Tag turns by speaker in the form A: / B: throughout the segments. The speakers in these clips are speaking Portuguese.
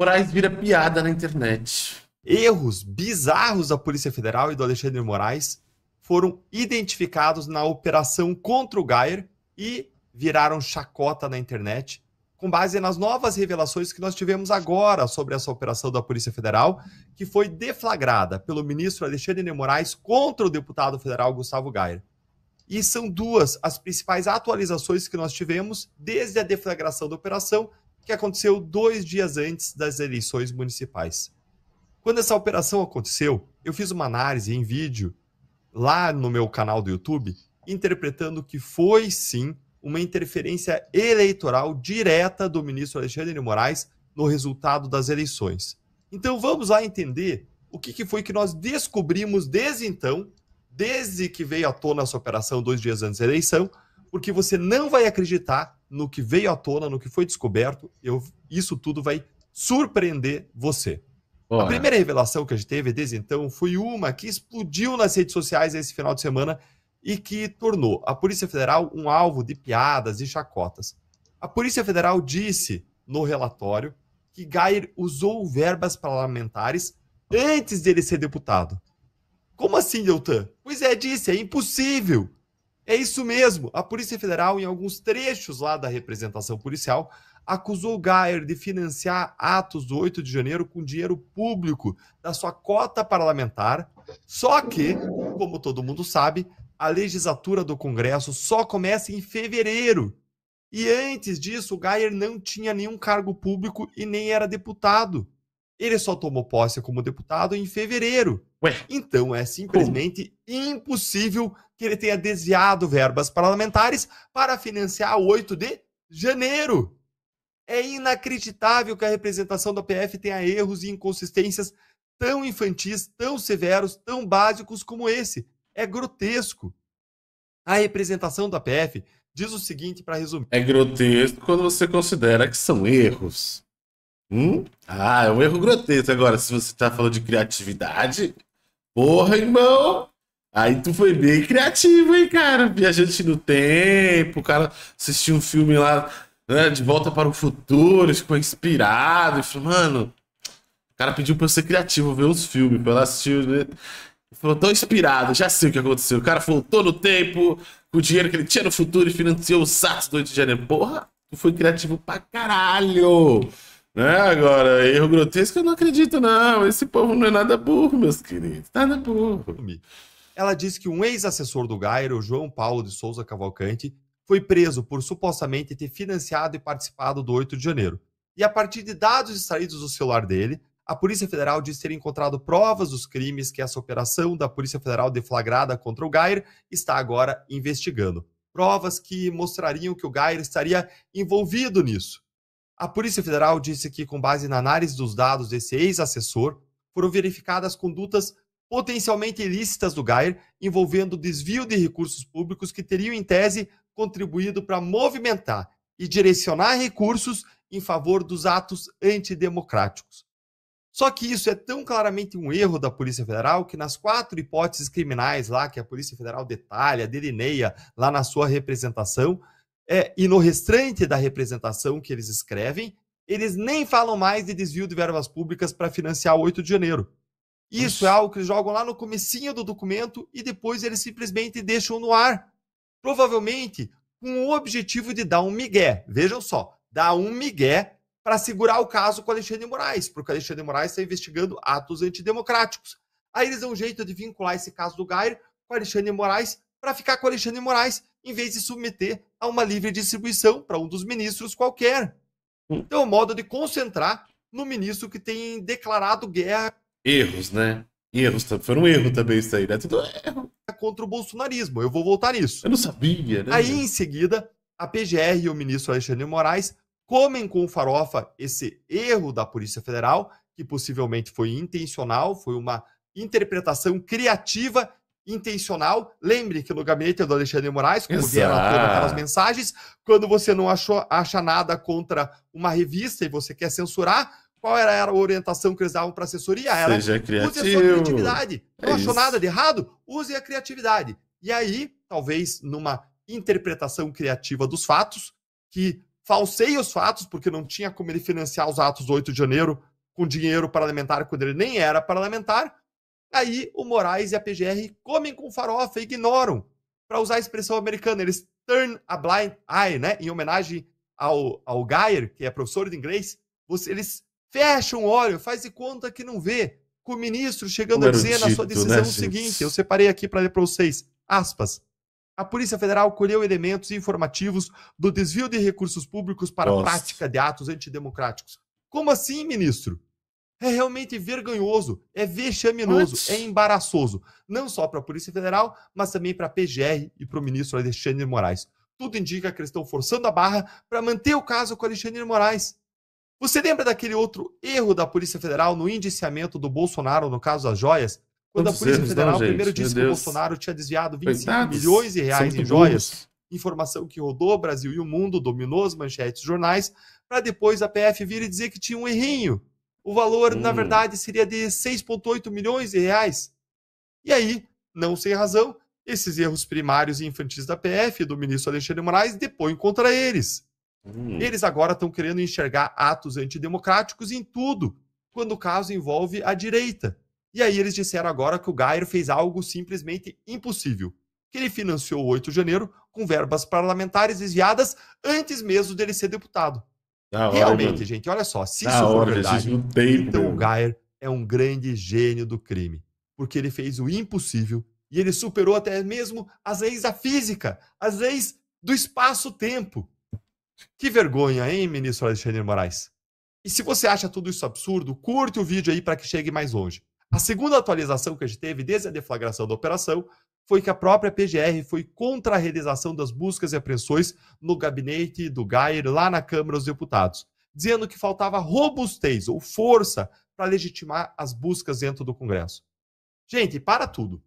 A: Moraes vira piada na internet. Erros bizarros da Polícia Federal e do Alexandre Moraes foram identificados na operação contra o Gayer e viraram chacota na internet, com base nas novas revelações que nós tivemos agora sobre essa operação da Polícia Federal, que foi deflagrada pelo ministro Alexandre de Moraes contra o deputado federal Gustavo Gayer. E são duas as principais atualizações que nós tivemos desde a deflagração da operação que aconteceu dois dias antes das eleições municipais. Quando essa operação aconteceu, eu fiz uma análise em vídeo lá no meu canal do YouTube, interpretando que foi sim uma interferência eleitoral direta do ministro Alexandre de Moraes no resultado das eleições. Então vamos lá entender o que, foi que nós descobrimos desde então, desde que veio à tona essa operação dois dias antes da eleição, porque você não vai acreditar no que veio à tona, no que foi descoberto, eu, isso tudo vai surpreender você. Bora. A primeira revelação que a gente teve desde então foi uma que explodiu nas redes sociais esse final de semana e que tornou a Polícia Federal um alvo de piadas e chacotas. A Polícia Federal disse no relatório que Gair usou verbas parlamentares antes dele ser deputado. Como assim, Deltan? Pois é, disse, é impossível. É isso mesmo. A Polícia Federal, em alguns trechos lá da representação policial, acusou Gayer de financiar atos do 8 de janeiro com dinheiro público da sua cota parlamentar. Só que, como todo mundo sabe, a legislatura do Congresso só começa em fevereiro. E antes disso, o Gayer não tinha nenhum cargo público e nem era deputado. Ele só tomou posse como deputado em fevereiro. Ué? Então é simplesmente como? impossível que ele tenha desviado verbas parlamentares para financiar 8 de janeiro. É inacreditável que a representação da PF tenha erros e inconsistências tão infantis, tão severos, tão básicos como esse. É grotesco. A representação da PF diz o seguinte para resumir. É grotesco quando você considera que são erros. Hum? Ah, é um erro grotesco. Agora, se você tá falando de criatividade, porra, irmão! Aí tu foi bem criativo, hein, cara? Viajante no tempo, o cara assistiu um filme lá, né, de volta para o futuro, ficou inspirado. E falou, mano, o cara pediu pra eu ser criativo, ver uns filmes, pra ela assistir. Né? Falou, tô inspirado, já sei o que aconteceu. O cara voltou no tempo, com o dinheiro que ele tinha no futuro e financiou o atos do 8 de janeiro. Porra, tu foi criativo pra caralho! Né? Agora, erro grotesco, eu não acredito, não. Esse povo não é nada burro, meus queridos. Nada burro. Ela disse que um ex-assessor do Gairo, João Paulo de Souza Cavalcante, foi preso por supostamente ter financiado e participado do 8 de janeiro. E a partir de dados extraídos do celular dele, a Polícia Federal diz ter encontrado provas dos crimes que essa operação da Polícia Federal deflagrada contra o Gair está agora investigando. Provas que mostrariam que o Gair estaria envolvido nisso. A Polícia Federal disse que, com base na análise dos dados desse ex-assessor, foram verificadas condutas potencialmente ilícitas do Gair, envolvendo desvio de recursos públicos que teriam, em tese, contribuído para movimentar e direcionar recursos em favor dos atos antidemocráticos. Só que isso é tão claramente um erro da Polícia Federal que, nas quatro hipóteses criminais lá que a Polícia Federal detalha, delineia lá na sua representação, é, e no restante da representação que eles escrevem, eles nem falam mais de desvio de verbas públicas para financiar o 8 de janeiro. Isso é algo que eles jogam lá no comecinho do documento e depois eles simplesmente deixam no ar. Provavelmente com o objetivo de dar um migué. Vejam só, dar um migué para segurar o caso com Alexandre de Moraes, porque Alexandre de Moraes está investigando atos antidemocráticos. Aí eles dão um jeito de vincular esse caso do Gair com Alexandre de Moraes para ficar com Alexandre de Moraes em vez de submeter a uma livre distribuição para um dos ministros qualquer. Hum. Então, é um modo de concentrar no ministro que tem declarado guerra. Erros, né? Erros, foram um erro também isso aí, né? Tudo é erro. Contra o bolsonarismo, eu vou voltar nisso. Eu não sabia, né? Aí, em seguida, a PGR e o ministro Alexandre Moraes comem com farofa esse erro da Polícia Federal, que possivelmente foi intencional, foi uma interpretação criativa intencional. Lembre que no gabinete do Alexandre Moraes, como Exato. vieram aquelas mensagens, quando você não achou, acha nada contra uma revista e você quer censurar, qual era a orientação que eles davam para assessoria? Era, Seja criativo. Use a sua criatividade. É não achou nada de errado? Use a criatividade. E aí, talvez numa interpretação criativa dos fatos, que falseia os fatos, porque não tinha como ele financiar os atos do 8 de janeiro com dinheiro parlamentar quando ele nem era parlamentar, Aí o Moraes e a PGR comem com farofa e ignoram. Para usar a expressão americana, eles turn a blind eye, né? Em homenagem ao, ao Geyer, que é professor de inglês, você, eles fecham o olho, faz de conta que não vê. Com o ministro chegando Como a dizer dito, na sua né, decisão né, o seguinte: eu separei aqui para ler para vocês, aspas. A Polícia Federal colheu elementos informativos do desvio de recursos públicos para Nossa. a prática de atos antidemocráticos. Como assim, ministro? É realmente vergonhoso, é vexaminoso, What? é embaraçoso, não só para a Polícia Federal, mas também para a PGR e para o ministro Alexandre Moraes. Tudo indica que eles estão forçando a barra para manter o caso com Alexandre Moraes. Você lembra daquele outro erro da Polícia Federal no indiciamento do Bolsonaro no caso das joias? Quando a Polícia erros, Federal não, primeiro disse que o Bolsonaro tinha desviado 25 Coitados, milhões de reais em joias, informação que rodou o Brasil e o mundo, dominou as manchetes dos jornais, para depois a PF vir e dizer que tinha um errinho. O valor, hum. na verdade, seria de 6,8 milhões de reais. E aí, não sem razão, esses erros primários e infantis da PF do ministro Alexandre Moraes depõem contra eles. Hum. Eles agora estão querendo enxergar atos antidemocráticos em tudo, quando o caso envolve a direita. E aí eles disseram agora que o Gairo fez algo simplesmente impossível, que ele financiou o 8 de janeiro com verbas parlamentares desviadas antes mesmo dele ser deputado. Da Realmente, hora, gente, olha só, se da isso hora, for verdade, isso tem, então o Geyer é um grande gênio do crime, porque ele fez o impossível e ele superou até mesmo as leis da física, as leis do espaço-tempo. Que vergonha, hein, ministro Alexandre Moraes? E se você acha tudo isso absurdo, curte o vídeo aí para que chegue mais longe. A segunda atualização que a gente teve desde a deflagração da operação foi que a própria PGR foi contra a realização das buscas e apreensões no gabinete do Gair, lá na Câmara dos Deputados, dizendo que faltava robustez ou força para legitimar as buscas dentro do Congresso. Gente, para tudo.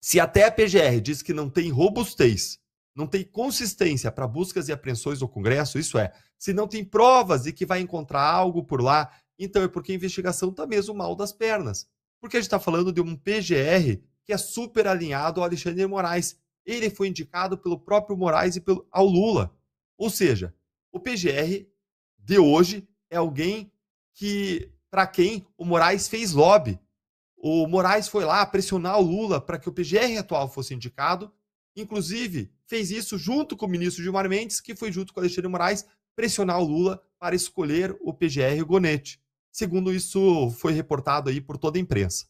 A: Se até a PGR diz que não tem robustez, não tem consistência para buscas e apreensões no Congresso, isso é, se não tem provas e que vai encontrar algo por lá, então é porque a investigação está mesmo mal das pernas. Porque a gente está falando de um PGR que é super alinhado ao Alexandre Moraes. Ele foi indicado pelo próprio Moraes e pelo, ao Lula. Ou seja, o PGR de hoje é alguém que para quem o Moraes fez lobby. O Moraes foi lá pressionar o Lula para que o PGR atual fosse indicado, inclusive fez isso junto com o ministro Gilmar Mendes, que foi junto com o Alexandre Moraes pressionar o Lula para escolher o PGR Gonete. Segundo isso foi reportado aí por toda a imprensa.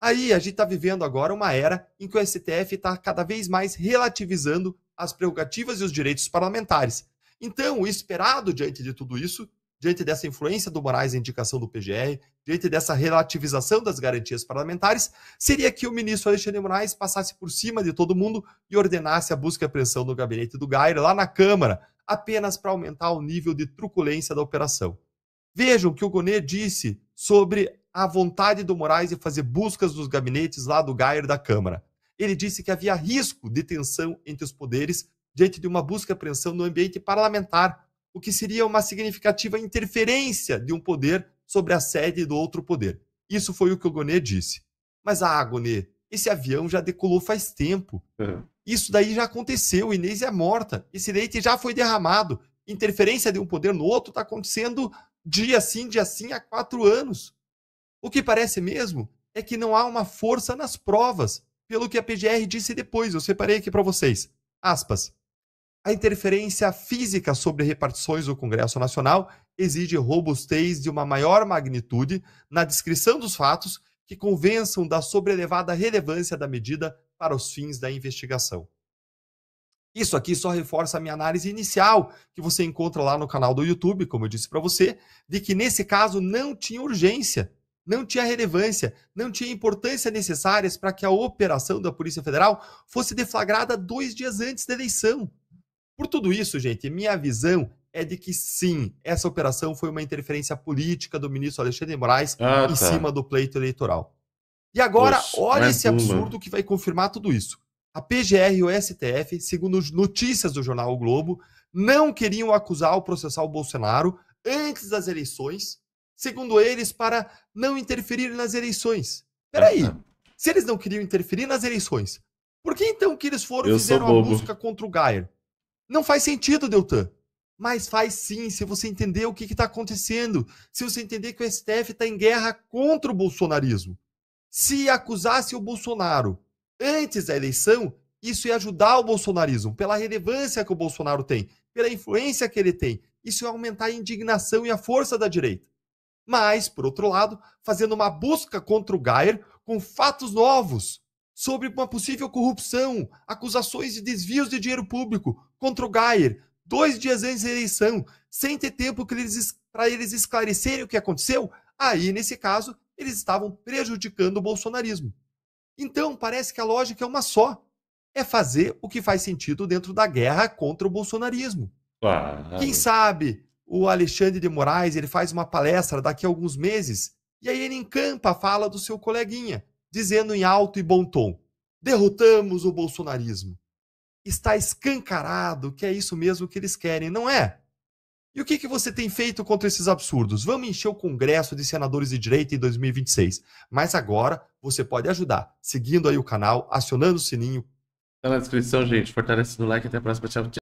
A: Aí a gente está vivendo agora uma era em que o STF está cada vez mais relativizando as prerrogativas e os direitos parlamentares. Então, o esperado diante de tudo isso, diante dessa influência do Moraes em indicação do PGR, diante dessa relativização das garantias parlamentares, seria que o ministro Alexandre Moraes passasse por cima de todo mundo e ordenasse a busca e apreensão no gabinete do Gair lá na Câmara, apenas para aumentar o nível de truculência da operação. Vejam que o Gonet disse sobre à vontade do Moraes de fazer buscas nos gabinetes lá do Gaier da Câmara. Ele disse que havia risco de tensão entre os poderes diante de uma busca e apreensão no ambiente parlamentar, o que seria uma significativa interferência de um poder sobre a sede do outro poder. Isso foi o que o Gonê disse. Mas, ah, Gonê, esse avião já decolou faz tempo. Uhum. Isso daí já aconteceu, Inês é morta, esse leite já foi derramado. Interferência de um poder no outro está acontecendo dia sim, dia sim, há quatro anos. O que parece mesmo é que não há uma força nas provas, pelo que a PGR disse depois, eu separei aqui para vocês. Aspas. A interferência física sobre repartições do Congresso Nacional exige robustez de uma maior magnitude na descrição dos fatos que convençam da sobrelevada relevância da medida para os fins da investigação. Isso aqui só reforça a minha análise inicial, que você encontra lá no canal do YouTube, como eu disse para você, de que nesse caso não tinha urgência não tinha relevância, não tinha importância necessárias para que a operação da Polícia Federal fosse deflagrada dois dias antes da eleição. Por tudo isso, gente, minha visão é de que sim, essa operação foi uma interferência política do ministro Alexandre Moraes ah, em tá. cima do pleito eleitoral. E agora, Poxa, olha esse absurdo que vai confirmar tudo isso. A PGR e o STF, segundo notícias do jornal o Globo, não queriam acusar ou processar o Bolsonaro antes das eleições segundo eles, para não interferir nas eleições. Peraí, se eles não queriam interferir nas eleições, por que então que eles foram e fizeram a busca contra o Geyer? Não faz sentido, Deltan. Mas faz sim, se você entender o que está acontecendo. Se você entender que o STF está em guerra contra o bolsonarismo. Se acusasse o Bolsonaro antes da eleição, isso ia ajudar o bolsonarismo, pela relevância que o Bolsonaro tem, pela influência que ele tem. Isso ia aumentar a indignação e a força da direita mas, por outro lado, fazendo uma busca contra o Geyer com fatos novos sobre uma possível corrupção, acusações de desvios de dinheiro público contra o Geyer, dois dias antes da eleição, sem ter tempo para eles esclarecerem o que aconteceu, aí, nesse caso, eles estavam prejudicando o bolsonarismo. Então, parece que a lógica é uma só. É fazer o que faz sentido dentro da guerra contra o bolsonarismo. Quem sabe o Alexandre de Moraes, ele faz uma palestra daqui a alguns meses, e aí ele encampa a fala do seu coleguinha, dizendo em alto e bom tom: derrotamos o bolsonarismo. Está escancarado que é isso mesmo que eles querem, não é? E o que, que você tem feito contra esses absurdos? Vamos encher o Congresso de senadores de direita em 2026. Mas agora você pode ajudar, seguindo aí o canal, acionando o sininho. Está na descrição, gente. Fortalecendo o like. Até a próxima. Tchau, tchau.